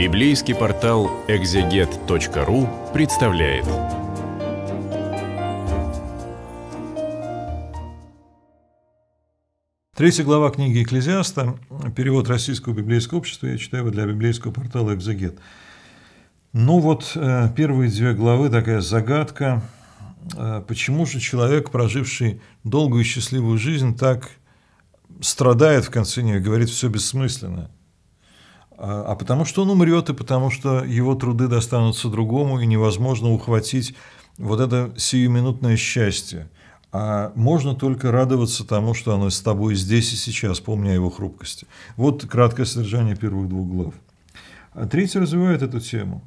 Библейский портал экзегет.ру представляет. Третья глава книги Экклезиаста, перевод Российского библейского общества, я читаю его для библейского портала «Экзегет». Ну вот, э, первые две главы такая загадка, э, почему же человек, проживший долгую и счастливую жизнь, так страдает в конце нее, говорит все бессмысленно – а, а потому что он умрет, и потому что его труды достанутся другому, и невозможно ухватить вот это сиюминутное счастье. А можно только радоваться тому, что оно с тобой здесь и сейчас, помня о его хрупкости. Вот краткое содержание первых двух глав. А третий развивает эту тему.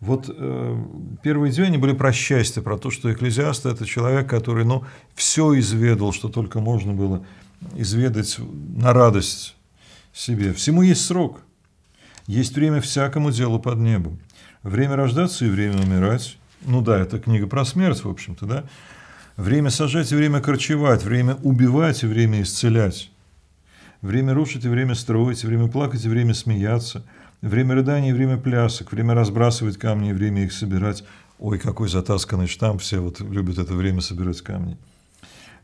Вот э, первые две, они были про счастье, про то, что экклезиаст – это человек, который, ну, все изведал, что только можно было изведать на радость себе. Всему есть срок. Есть время всякому делу под небом. Время рождаться и время умирать. Ну да, это книга про смерть, в общем-то, да? Время сажать и время корчевать, время убивать и время исцелять. Время рушить и время строить, время плакать и время смеяться. Время рыданий и время плясок, время разбрасывать камни и время их собирать. Ой, какой затасканный штамп, все вот любят это время собирать камни.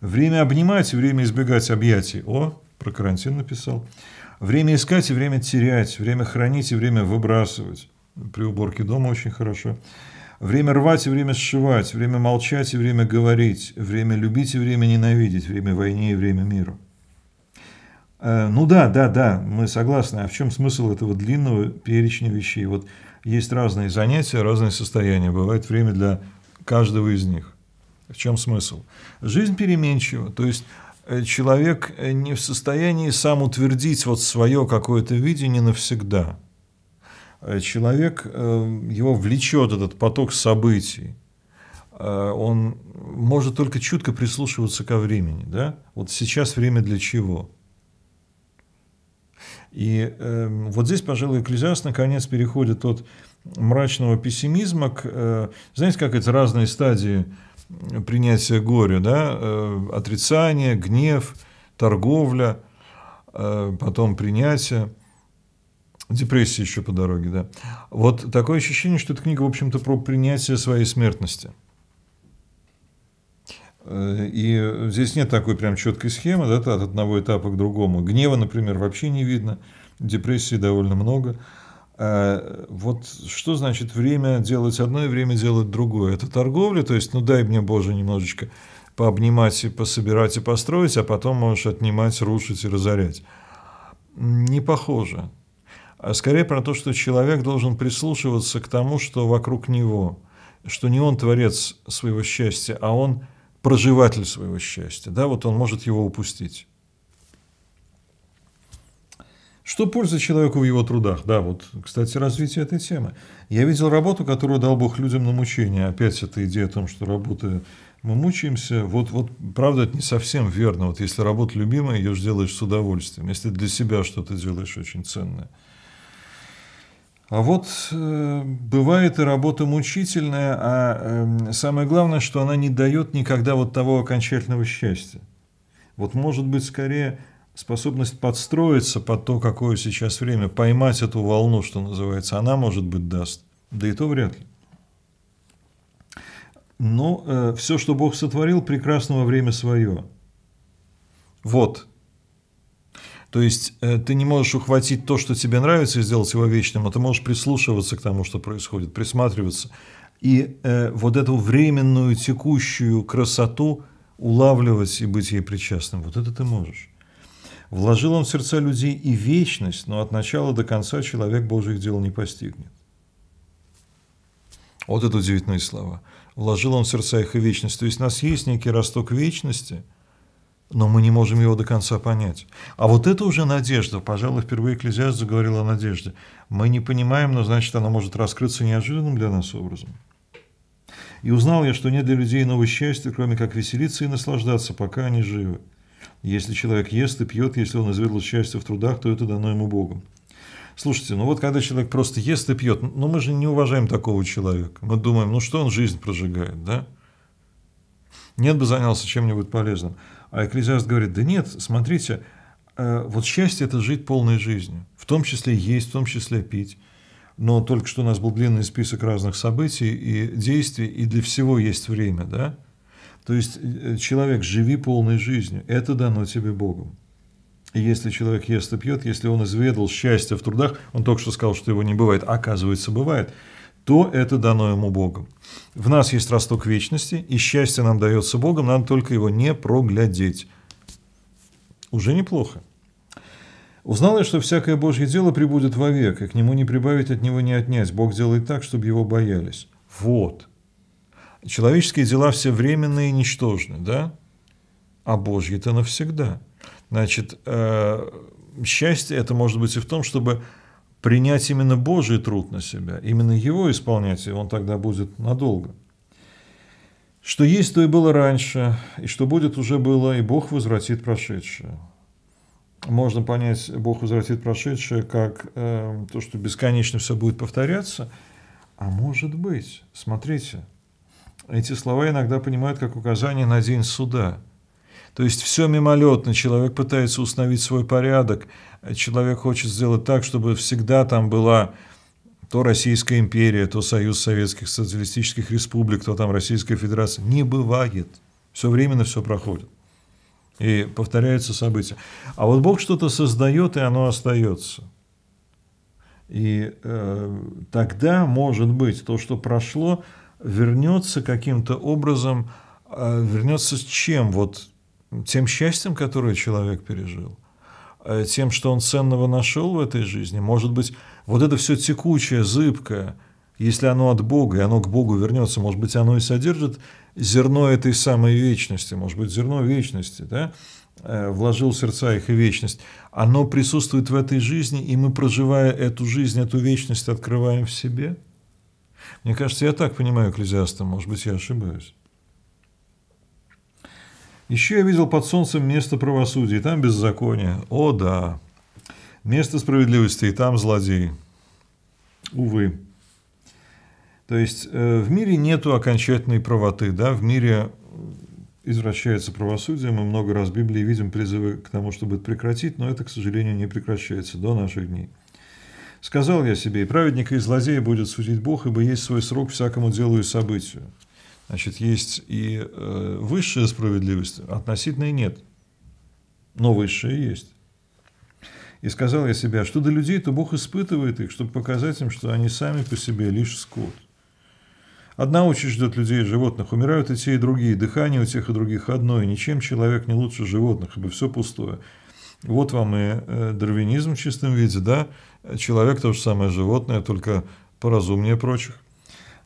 Время обнимать и время избегать объятий. О, про карантин написал. Время искать и время терять, время хранить и время выбрасывать. При уборке дома очень хорошо. Время рвать и время сшивать, время молчать и время говорить, время любить и время ненавидеть, время войне и время миру. Э, ну да, да, да, мы согласны. А в чем смысл этого длинного перечня вещей? Вот есть разные занятия, разные состояния. Бывает время для каждого из них. В чем смысл? Жизнь переменчива. То есть Э, человек э, не в состоянии сам утвердить вот свое какое-то видение навсегда. Э, человек, его влечет этот поток событий. Он может только чутко прислушиваться ко времени. Да? Вот сейчас время для чего? И э, вот здесь, пожалуй, Экклезиаст наконец переходит от мрачного пессимизма к... Э, знаете, как это разные стадии Принятие горя, да, э, отрицание, гнев, торговля, э, потом принятие, депрессия еще по дороге, да. Вот такое ощущение, что эта книга, в общем-то, про принятие своей смертности. Э, и здесь нет такой прям четкой схемы, да, от одного этапа к другому. Гнева, например, вообще не видно, депрессии довольно много – Э, вот что значит время делать одно и время делать другое? Это торговля, то есть, ну дай мне, Боже, немножечко пообнимать и пособирать и построить, а потом можешь отнимать, рушить и разорять. Не похоже. А скорее про то, что человек должен прислушиваться к тому, что вокруг него, что не он творец своего счастья, а он проживатель своего счастья. Да, вот он может его упустить. Что польза человеку в его трудах? Да, вот, кстати, развитие этой темы. Я видел работу, которую дал Бог людям на мучение. Опять эта идея о том, что работа мы мучаемся. Вот, вот правда, это не совсем верно. Вот если работа любимая, ее же делаешь с удовольствием. Если для себя что-то делаешь очень ценное. А вот э, бывает и работа мучительная, а э, самое главное, что она не дает никогда вот того окончательного счастья. Вот может быть скорее способность подстроиться под то, какое сейчас время, поймать эту волну, что называется, она, может быть, даст. Да и то вряд ли. Но э, все, что Бог сотворил, прекрасного время свое. Вот. То есть э, ты не можешь ухватить то, что тебе нравится, и сделать его вечным, а ты можешь прислушиваться к тому, что происходит, присматриваться. И э, вот эту временную текущую красоту улавливать и быть ей причастным. Вот это ты можешь. Вложил он в сердца людей и вечность, но от начала до конца человек Божьих дел не постигнет. Вот это удивительные слова. Вложил он в сердца их и вечность. То есть у нас есть некий росток вечности, но мы не можем его до конца понять. А вот это уже надежда. Пожалуй, впервые Экклезиаст заговорил о надежде. Мы не понимаем, но значит она может раскрыться неожиданным для нас образом. И узнал я, что нет для людей иного счастья, кроме как веселиться и наслаждаться, пока они живы. Если человек ест и пьет, если он изведал счастье в трудах, то это дано ему Богом. Слушайте, ну вот когда человек просто ест и пьет, ну мы же не уважаем такого человека. Мы думаем, ну что он жизнь прожигает, да? Нет бы занялся чем-нибудь полезным. А экклезиаст говорит, да нет, смотрите, э, вот счастье – это жить полной жизнью, в том числе есть, в том числе пить. Но только что у нас был длинный список разных событий и действий, и для всего есть время, да? То есть, э, человек, живи полной жизнью, это дано тебе Богом. И если человек ест и пьет, если он изведал счастье в трудах, он только что сказал, что его не бывает, а оказывается, бывает, то это дано ему Богом. В нас есть росток вечности, и счастье нам дается Богом, надо только его не проглядеть. Уже неплохо. Узнал я, что всякое Божье дело прибудет вовек, и к нему не прибавить от него не отнять. Бог делает так, чтобы его боялись. Вот. Человеческие дела все временные и ничтожны, да? А божьи это навсегда. Значит, э, счастье это может быть и в том, чтобы принять именно Божий труд на себя, именно его исполнять, и он тогда будет надолго. Что есть, то и было раньше, и что будет, уже было, и Бог возвратит прошедшее. Можно понять, Бог возвратит прошедшее, как э, то, что бесконечно все будет повторяться, а может быть, смотрите – эти слова иногда понимают как указание на день суда. То есть все мимолетно, человек пытается установить свой порядок, а человек хочет сделать так, чтобы всегда там была то Российская империя, то Союз Советских Социалистических Республик, то там Российская Федерация. Не бывает. Все временно все проходит. И повторяются события. А вот Бог что-то создает, и оно остается. И э, тогда, может быть, то, что прошло, вернется каким-то образом, э, вернется с чем? Вот тем счастьем, которое человек пережил, э, тем, что он ценного нашел в этой жизни. Может быть, вот это все текучее, зыбкое, если оно от Бога, и оно к Богу вернется, может быть, оно и содержит зерно этой самой вечности, может быть, зерно вечности, да? Э, вложил в сердца их и вечность. Оно присутствует в этой жизни, и мы, проживая эту жизнь, эту вечность, открываем в себе – мне кажется, я так понимаю экклезиаста, может быть, я ошибаюсь. Еще я видел под солнцем место правосудия, и там беззаконие. О, да. Место справедливости, и там злодеи. Увы. То есть э, в мире нету окончательной правоты, да, в мире извращается правосудие, мы много раз в Библии видим призывы к тому, чтобы это прекратить, но это, к сожалению, не прекращается до наших дней. Сказал я себе, и праведника, и злодея будет судить Бог, ибо есть свой срок всякому делу и событию. Значит, есть и э, высшая справедливость, относительной нет, но высшая есть. И сказал я себе, «А что до людей, то Бог испытывает их, чтобы показать им, что они сами по себе лишь скот. Одна участь ждет людей и животных, умирают и те, и другие, дыхание у тех и других одно, и ничем человек не лучше животных, ибо все пустое. Вот вам и э, дарвинизм в чистом виде, да? Человек то же самое животное, только поразумнее прочих.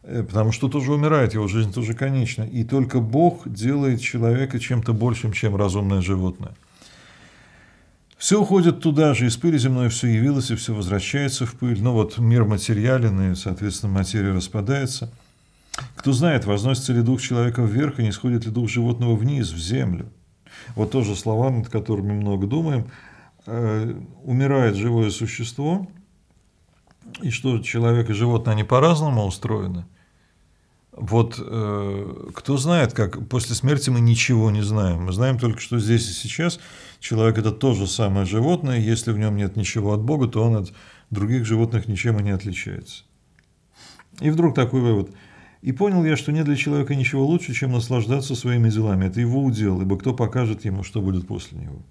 Э, потому что тоже умирает, его жизнь тоже конечна. И только Бог делает человека чем-то большим, чем разумное животное. Все уходит туда же, из пыли земной все явилось, и все возвращается в пыль. Ну вот мир материален, и, соответственно, материя распадается. Кто знает, возносится ли дух человека вверх, и не сходит ли дух животного вниз, в землю. Вот тоже слова, над которыми много думаем. Э, умирает живое существо, и что человек и животное, они по-разному устроены. Вот э, кто знает, как после смерти мы ничего не знаем. Мы знаем только, что здесь и сейчас человек это то же самое животное. Если в нем нет ничего от Бога, то он от других животных ничем и не отличается. И вдруг такой вывод – и понял я, что нет для человека ничего лучше, чем наслаждаться своими делами. Это его удел, ибо кто покажет ему, что будет после него.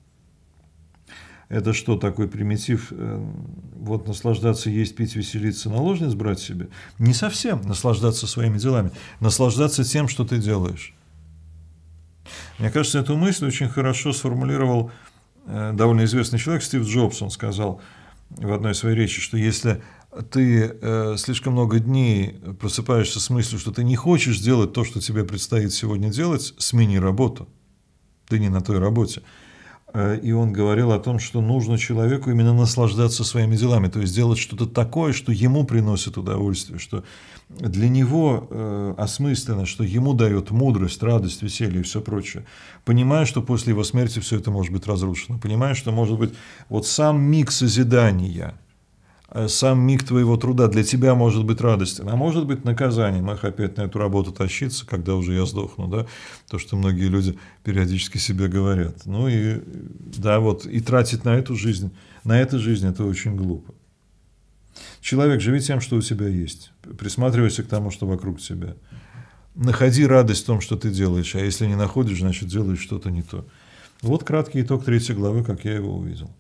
Это что, такой примитив, э, вот наслаждаться, есть, пить, веселиться, наложниц брать себе? Не совсем наслаждаться своими делами, наслаждаться тем, что ты делаешь. Мне кажется, эту мысль очень хорошо сформулировал э, довольно известный человек Стив Джобс. Он сказал в одной своей речи, что если ты э, слишком много дней просыпаешься с мыслью, что ты не хочешь делать то, что тебе предстоит сегодня делать, смени работу. Ты не на той работе. Э, и он говорил о том, что нужно человеку именно наслаждаться своими делами, то есть делать что-то такое, что ему приносит удовольствие, что для него э, осмысленно, что ему дает мудрость, радость, веселье и все прочее. Понимая, что после его смерти все это может быть разрушено, понимая, что может быть вот сам миг созидания – Э, сам миг твоего труда для тебя может быть радостен, а может быть наказанием, ах, опять на эту работу тащиться, когда уже я сдохну, да, то, что многие люди периодически себе говорят. Ну и, да, вот, и тратить на эту жизнь, на эту жизнь это очень глупо. Человек, живи тем, что у тебя есть, присматривайся к тому, что вокруг тебя. Находи радость в том, что ты делаешь, а если не находишь, значит, делаешь что-то не то. Вот краткий итог третьей главы, как я его увидел.